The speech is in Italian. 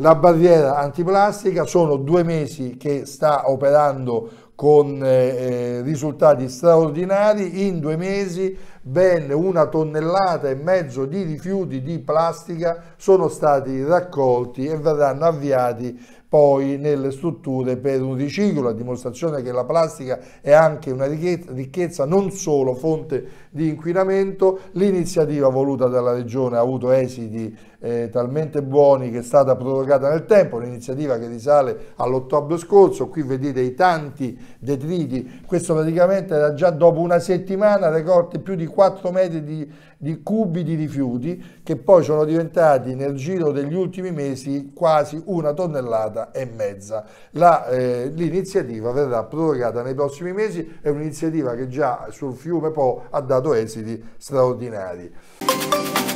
La barriera antiplastica sono due mesi che sta operando con eh, eh, risultati straordinari, in due mesi ben una tonnellata e mezzo di rifiuti di plastica sono stati raccolti e verranno avviati poi nelle strutture per un riciclo, a dimostrazione che la plastica è anche una ricchezza non solo fonte di inquinamento, l'iniziativa voluta dalla Regione ha avuto esiti eh, talmente buoni che è stata prorogata nel tempo, un'iniziativa che risale all'ottobre scorso, qui vedete i tanti detriti. Questo praticamente era già dopo una settimana raccolte più di 4 metri di, di cubi di rifiuti che poi sono diventati nel giro degli ultimi mesi quasi una tonnellata e mezza. Eh, l'iniziativa eh, verrà prorogata nei prossimi mesi, è un'iniziativa che già sul fiume Po ha dato esiti straordinari.